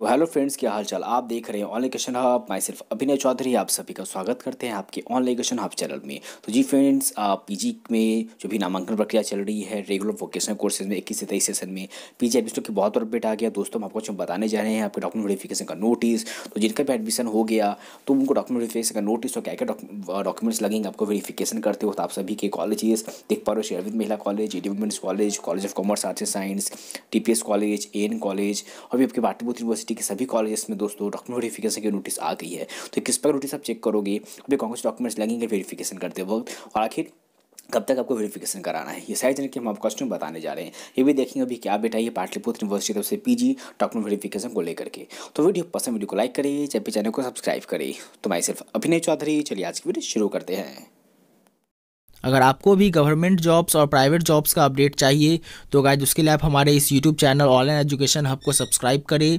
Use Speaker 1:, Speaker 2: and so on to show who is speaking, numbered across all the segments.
Speaker 1: तो hello friends क्या हाल चाल आप देख रहे हैं ऑनलाइन क्वेश्चन हब मैं सिर्फ अभिनय चौधरी आप सभी का स्वागत करते हैं आपके ऑनलाइन क्वेश्चन हब चैनल में तो जी फ्रेंड्स पीजी में जो भी नामांकन प्रक्रिया चल रही है रेगुलर वोकेशनल कोर्सेज में इक्कीस से तेईस सेशन में पीजी एडमिशन की बहुत अपडेट आ गया दोस्तों हम आपको जो बताने जा रहे हैं आपके डॉक्यूमेंट वेरीफिकेशन का नोटिस तो जिनका भी एडमिशन हो गया तो उनको डॉक्यूमेंट वेरीफिकेशन का नोटिस और क्या क्या डॉक्यूमेंट्स लगेंगे आपको वेरीफिकेशन करते हो तो आप सभी के कॉलेजेस देख पा रहे हो Shri Arvind Mahila college A D college college of commerce arts and science T college A college और भी आपके बाटीपुर यूनिवर्सिटी यूनिवर्सिटी के सभी कॉलेजेस में दोस्तों डॉक्यूमेंट वेरीफिकेशन की नोटिस आ गई है तो किस पर नोटिस आप चेक करोगे अभी कौन कौन से डॉक्यूमेंट्स लगेंगे वेरीफिकेशन करते वक्त और आखिर कब तक आपको वेरिफिकेशन कराना है ये सारी चीज़ें कि हम आपको क्वेश्चन बताने जा रहे हैं ये भी देखेंगे अभी क्या बेटा ये पाटलिपुत्र यूनिवर्सिटी तरफ से पीजी डॉक्यूमेंट वेरिफिकेशन को लेकर के तो वीडियो पसंद वीडियो को लाइक करिए जब भी चैनल को सब्सक्राइब करिए तो मैं सिर्फ अभिनय चौधरी चलिए आज की वीडियो शुरू करते हैं अगर आपको भी गवर्नमेंट जॉब्स और प्राइवेट जॉब्स का अपडेट चाहिए तो गाय उसके लिए आप हमारे इस YouTube channel online education hub को सब्सक्राइब करें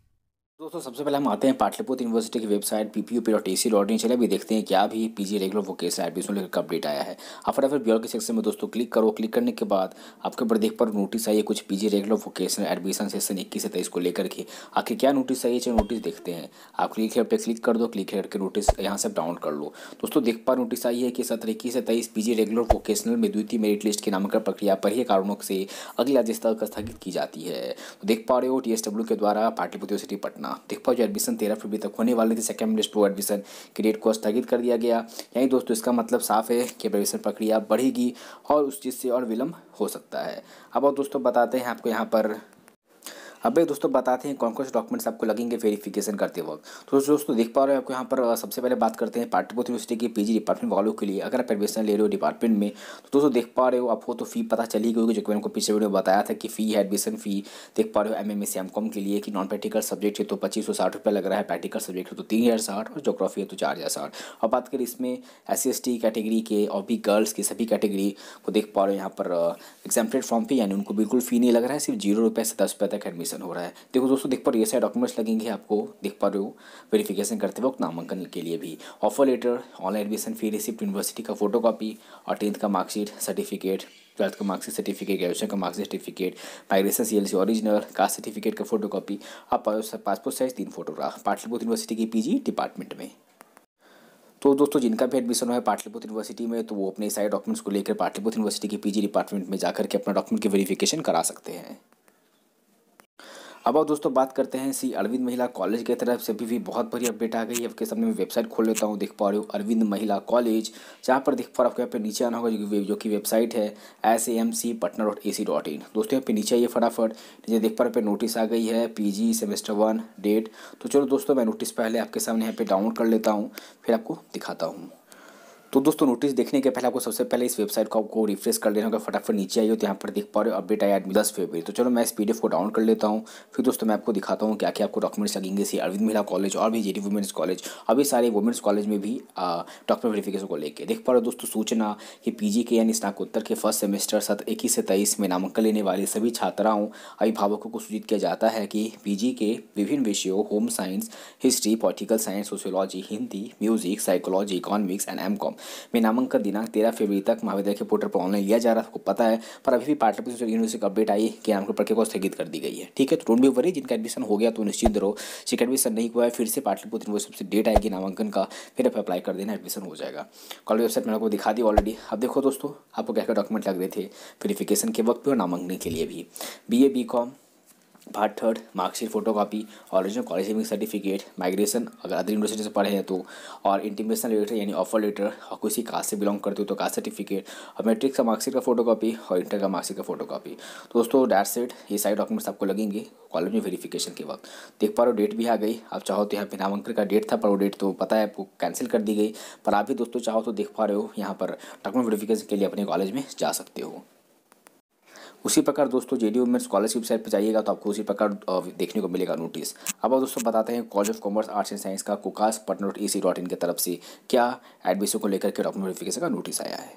Speaker 1: दोस्तों सबसे पहले हम आते हैं पाटलिपुत्र यूनिवर्सिटी की website P P O P dot A C dot in चले भी देखते हैं क्या भी पी जी रेगुलर वो एडमिशन लेकर अपडेट आया है आप फटाफट ब्योर के सेक्शन में दोस्तों क्लिक करो क्लिक करने के बाद आपके ऊपर देख पर नोटिस आई है कुछ P G regular vocational admission section इक्कीस से तेईस को लेकर के आखिर क्या नोटिस आई है चलो नोटिस देखते हैं आप क्लिक हेयर पर क्लिक कर दो क्लिक करके के नोटिस यहाँ से डाउन कर लो दोस्तों देख पर नोटिस आई है कि सत्र इक्कीस से तेईस पी जी रेगुलर वोकेशनल में द्वितीय मेरिट लिस्ट की नामांकन प्रक्रिया पर ही कारणों से अगले आदेश तक स्थगित की जाती है तो देख पा रहे हो टी एस डब्ल्यू के द्वारा पाटलिपुत्र यूनिवर्सिटी पटना देख पाओ जो एडमिशन तेरह फरवरी तक होने वाली थी सेकंड लिस्ट प्रो एडमिशन की डेट को स्थगित कर दिया गया यानी दोस्तों इसका मतलब साफ है कि एडमिशन प्रक्रिया बढ़ेगी और उस चीज़ से और विलम्ब हो सकता है अब और दोस्तों बताते हैं आपको यहाँ पर अब दोस्तों बताते हैं कौन कौन से डॉक्यूमेंट्स आपको लगेंगे वेरिफिकेशन करते वक्त तो दोस्तों देख पा रहे हो आपको यहाँ पर सबसे पहले बात करते हैं पाटलिपुत्र यूनिवर्सिटी के पीजी डिपार्टमेंट वालों के लिए अगर आप एडमिशन ले रहे हो डिपार्टमेंट में तो दोस्तों देख पा रहे हो आपको तो फी पता चली गई जो कि मैंने पिछले वीडियो में बताया था कि फी है एडमिशन फी देख पा रहे हो M M S M com के लिए कि नॉन प्रैक्टिकल सब्जेक्ट है तो पच्चीस सौ साठ रुपये लग रहा है प्रैक्टिकल सब्जेक्ट है तो तीन हज़ार साठ और जोग्राफी है तो चार हज़ार साठ और बात करें इसमें एस सी कैटेगरी के और भी गर्ल्स की सभी कैटेगरी को देख पा रहे हो यहाँ पर एग्जाम फॉर्म फी यानी उनको बिल्कुल फ़ी नहीं लग रहा है सिर्फ जीरो रुपये से दस रुपये तक एडमिशन वेरिफिकेशन हो रहा है देखो दोस्तों देख पा रहे ये सारे डॉक्यूमेंट्स लगेंगे आपको देख पा रहे हो वेरिफिकेशन करते वक्त नामांकन के लिए भी offer letter online admission fee receipt university का फोटो कापी और टेंथ का मार्कशीट सर्टिफिकेट ट्वेल्थ का मार्क्सिट सर्टिफिकेट ग्रेजुएशन का marksheet certificate migration C L C original caste certificate का फोटो कापी पासपोर्ट साइज तीन फोटोग्राफ पाटलिपुत्र यूनिवर्सिटी की PG department में तो दोस्तों जिनका भी एडमिशन हुआ है पाटलिपुत्र यूनिवर्सिटी में तो वो अपने सारे डॉक्यूमेंट्स को लेकर पाटलिपुत्र यूनिवर्सिटी के पीजी डिपार्टमेंट में जाकर के अपना डॉक्यूमेंट की वेरिफिकेशन करा सकते हैं अब अब दोस्तों बात करते हैं सी अरविंद महिला कॉलेज की तरफ से भी, भी बहुत बड़ी अपडेट आ गई है आपके सामने मैं वेबसाइट खोल लेता हूँ देख पा रहे हो अरविंद महिला कॉलेज जहाँ पर देख पा रहे आपको यहाँ पे नीचे आना होगा जो कि जो कि वेबसाइट है S A M C Patna dot A C dot in दोस्तों यहाँ पे नीचे आइए फटाफट नीचे देख पा रहे पे नोटिस आ गई है P G semester one date तो चलो दोस्तों मैं नोटिस पहले आपके सामने यहाँ पे डाउनलोड कर लेता हूँ फिर आपको दिखाता हूँ तो दोस्तों नोटिस देखने के पहले आपको सबसे पहले इस वेबसाइट को आपको रिफ्रेश कर लेना होगा फटाफट नीचे आइए तो यहाँ पर देख पा रहे हो अपडेट आया दस फेबरी तो चलो मैं इस पीडीएफ को डाउन कर लेता हूँ फिर दोस्तों मैं आपको दिखाता हूँ क्या क्या आपको डॉक्यूमेंट्स लगेंगे सी अरविंद महिला कॉलेज और भी जे वुमेंस कॉलेज अभी सारे वुमेंस कॉलेज में भी डॉक्यूमेंट वेरीफिकेशन को लेकर देख पा रहे हो दोस्तों सूचना कि पी के यानी स्नाकोत्तर के फर्स्ट सेमेस्टर सत इक्कीस से तेईस में नामांकन लेने वाली सभी छात्राओं अभिभावकों को सूचित किया जाता है कि पी के विभिन्न विषयों home science history political science sociology Hindi music psychology economics and M com मैं नामांकन दिनांक तेरह फरवरी तक महाविद्यालय के पोर्टल पर ऑनलाइन लिया जा रहा है आपको पता है पर अभी भी पाटलिपुत्र यूनिवर्सिटी अपडेट आई कि नामकरण प्रक्रिया को स्थगित कर दी गई है ठीक है तो डोंट बी वरी जिनका एडमिशन हो गया तो निश्चित रहो जिनका एडमिशन नहीं हुआ है फिर से पाटलिपुत्र यूनिवर्सिटी से डेट आएगी नामांकन का फिर आप अप्लाई कर देना एडमिशन हो जाएगा कॉलेज वेबसाइट मैंने आपको दिखा दी ऑलरेडी अब देखो दोस्तों आपको क्या क्या डॉक्यूमेंट लग रहे थे वेरीफिकेशन के वक्त भी और नामांकन के लिए भी B A B com part third marksheet photo copy original college saving certificate migration अगर अदर यूनिवर्सिटी से पढ़े हैं तो और इंटीमेशन लेटर यानी ऑफर लेटर और किसी कास्ट से बिलोंग करते हो तो कास्ट सर्टिफिकेट और मैट्रिक का मार्कशीट का फोटो और इंटर का मार्कशीट का फोटो तो दोस्तों डैट सेट ये सारे डॉक्यूमेंट्स आपको लगेंगे कॉलेज में वेरीफिकेशन के वक्त देख पा रहे हो डेट भी आ गई आप चाहो तो यहाँ पर नामांकन का डेट था पर वो डेट तो पता है आपको कैंसिल कर दी गई पर आप भी दोस्तों चाहो तो देख पा रहे हो यहाँ पर डॉक्यूमेंट वेरीफिकेशन के लिए अपने कॉलेज में जा सकते हो उसी प्रकार दोस्तों जे डी में स्कॉलरशिप साइट पर जाइएगा तो आपको उसी प्रकार देखने को मिलेगा नोटिस अब दोस्तों बताते हैं college of commerce arts and science का कुकास Patna dot E C dot in की तरफ से क्या एडमिशन को लेकर के डॉक्यूमेंट वेरिफिकेशन का नोटिस आया है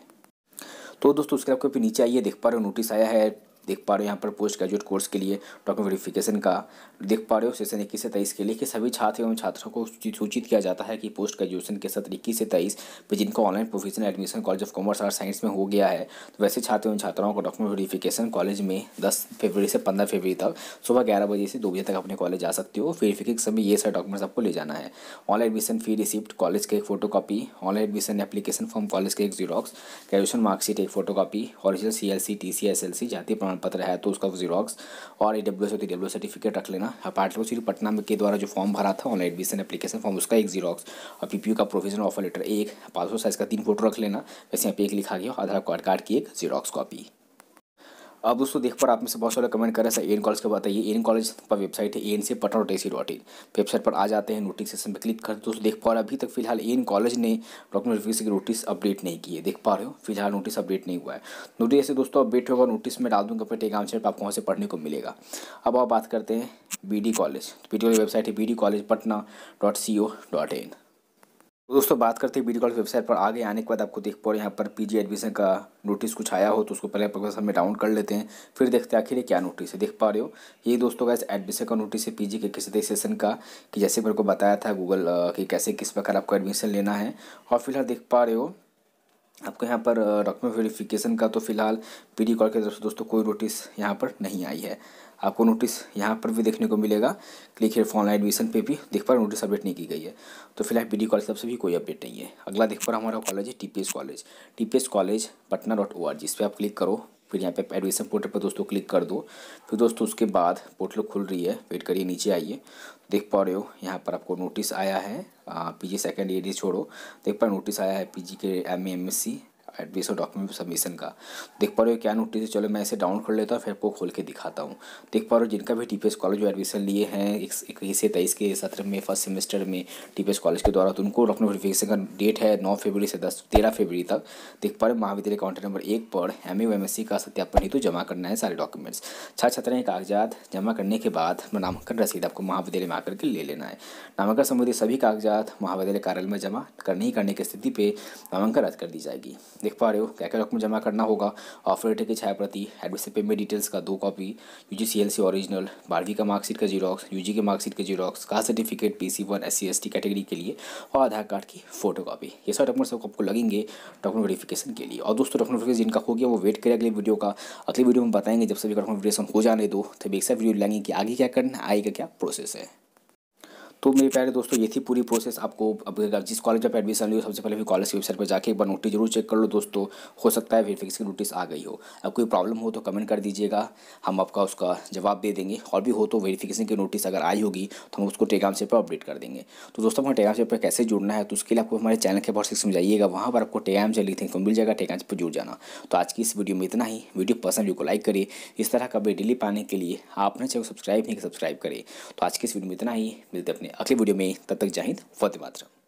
Speaker 1: तो दोस्तों उसके आपको नीचे आइए देख पा रहे हो नोटिस आया है देख पा रहे हो यहाँ पर पोस्ट ग्रेजुएट कोर्स के लिए डॉक्यूमेंट वेरिफिकेशन का देख पा रहे हो सेशन इक्कीस से तेईस के लिए कि सभी छात्र एवं छात्रों को सूचित किया जाता है कि पोस्ट ग्रेजुएशन के सत्र इक्कीस से तेईस पर जिनका online professional admission college of commerce और साइंस में हो गया है तो वैसे छात्र एवं छात्राओं को डॉक्यूमेंट वेरीफिकेशन कॉलेज में दस फरवरी से पंद्रह फरवरी तक सुबह ग्यारह बजे से दो बजे तक अपने कॉलेज जा सकते हो वेरिफिकेशन समय ये सारे डॉक्यूमेंट्स आपको ले जाना है online admission fee receipt college का एक photo copy online admission application form college का एक जीरोक्स ग्रेजुएशन मार्कशीट एक photo copy original C L C T C S L C जाती प्रमाण प्रमाण पत्र है तो उसका जीरोक्स और E W S E W certificate रख लेना अपार्ट फ्रॉम श्री पटना में के द्वारा जो फॉर्म भरा था ऑनलाइन एडमिशन एप्लीकेशन फॉर्म उसका एक जीरोक्स और पी का प्रोविजन ऑफर लेटर एक पासपोर्ट साइज़ का तीन फोटो रख लेना वैसे यहाँ पे एक लिखा गया आधार कार्ड कार्ड की एक जीरोक्स कॉपी अब दोस्तों देख पर आप में से बहुत सारे कमेंट कर रहे हैं एन कॉलेज का बताइए एन कॉलेज पर वेबसाइट है एन से Patna dot A C dot in website पर आ जाते हैं नोटिफिकेशन पर क्लिक कर दोस्तों देख पा रहे अभी तक फिलहाल ए एन कॉलेज ने नोटिफिकेशन की नोटिस अपडेट नहीं की है देख पा रहे हो फिलहाल नोटिस अपडेट नहीं हुआ है नोटिस ऐसे दोस्तों अपडेट होगा नोटिस में डाल दूँगा अपने टेगाम से आपको वहाँ से पढ़ने को मिलेगा अब आप बात करते हैं B D college B D college website है B D college Patna dot C O dot in तो दोस्तों बात करते हैं बीडी कॉलेज वेबसाइट पर आगे आने के बाद आपको देख पा रहे यहाँ पर पीजी एडमिशन का नोटिस कुछ आया हो तो उसको पहले आप में डाउन कर लेते हैं फिर देखते हैं आखिर क्या नोटिस है देख पा रहे हो ये दोस्तों इस एडमिशन का नोटिस है पीजी के किस सेशन का कि जैसे मेरे को बताया था गूगल कि कैसे किस प्रकार आपको एडमिशन लेना है और फिलहाल देख पा रहे हो आपको यहाँ पर डॉक्यूमेंट वेरीफिकेशन का तो फिलहाल पी डी कॉल की तरफ से दोस्तों कोई नोटिस यहाँ पर नहीं आई है आपको नोटिस यहाँ पर भी देखने को मिलेगा click here for online admission पे भी देख पर नोटिस अपडेट नहीं की गई है तो फिलहाल बी कॉलेज तब से भी कोई अपडेट नहीं है अगला देख पर हमारा कॉलेज है T college T college Patna dot O R G इस पर आप क्लिक करो फिर यहाँ पे एडमिशन पोर्टल पर दोस्तों क्लिक कर दो फिर दोस्तों उसके बाद पोर्टल खुल रही है वेट करिए नीचे आइए देख पा रहे हो यहाँ पर आपको नोटिस आया है पीजी सेकंड ईयर छोड़ो देख पा नोटिस आया है पीजी के M M S C admission और डॉक्यूमेंट सबमिशन का देख पा रहे हो क्या नोटिस है चलो मैं इसे डाउनलोड कर लेता हूँ फिर आपको खोल के दिखाता हूँ देख पा रहे हो जिनका भी टी कॉलेज में एडमिशन लिए हैं इक्कीस से तेईस के सत्र में फर्स्ट सेमेस्टर में टी कॉलेज के द्वारा तो उनको अपने वेरीफिकेशन का डेट है नौ फरवरी से दस तेरह फरवरी तक देख पा रहे महाविद्यालय काउंटर नंबर एक पर एम यू एम का सत्यापन हेतु जमा करना है सारे डॉक्यूमेंट्स छात्र छात्राएं कागजात जमा करने के बाद नामांकन रसीद आपको महाविद्यालय में आकर के ले लेना है नामांकन संबंधित सभी कागजात महाविद्यालय कार्यालय में जमा करने ही करने की स्थिति पर नामांकन रद्द कर दी जाएगी देख पा रहे हो क्या क्या डॉक्यूमेंट जमा करना होगा ऑफर लेटर की छाया प्रति एडमिशन पेमेंट डिटेल्स का दो copy U G C L C original बारहवीं का मार्कशीट का जीरोक्स यू जी के मार्कशीट का जीरोक्स का certificate P C one S C S T category के लिए और आधार कार्ड की फोटो कॉपी ये सारे डॉक्यूमेंट्स आपको लगेंगे डॉक्यूमेंट वेरीफिकेशन के लिए और दोस्तों डॉक्यूमेंट वेरीफिकेशन जिनका हो गया वो वेट करें अगले वीडियो का अगले वीडियो में बताएंगे जब सभी डॉक्यूमेंट वेरीफिकेशन हो जाने दो तभी एक सब वीडियो लेंगे कि आगे क्या करना आगे का क्या प्रोसेस है तो मेरे प्यारे दोस्तों ये थी पूरी प्रोसेस आपको अब जिस कॉलेज आप एडमिशन लियो सबसे पहले भी कॉलेज की वेबसाइट पर जाकर एक बार नोटिस जरूर चेक कर लो दोस्तों हो सकता है वेरीफिकेशन की नोटिस आ गई हो अब कोई प्रॉब्लम हो तो कमेंट कर दीजिएगा हम आपका उसका जवाब दे देंगे और भी हो तो वेरीफिकेशन की नोटिस अगर आई होगी तो हम उसको टेगाम से पर अपडेट कर देंगे तो दोस्तों हमें टेगाम से पर कैसे जुड़ना है तो उसके लिए आपको हमारे चैनल के बहुत में जाइएगा वहाँ पर आपको टेगाम से लिखने को मिल जाएगा टेगाम से पर जुड़ जाना तो आज की इस वीडियो में इतना ही वीडियो पसंद को लाइक करिए इस तरह का अपडेट डेली पाने के लिए आप अपने चैनल सब्सक्राइब नहीं सब्सक्राइब करें तो आज की इस वीडियो में इतना ही मिलते अपने अगले वीडियो में तब तक जाहिंद वंदे मातरम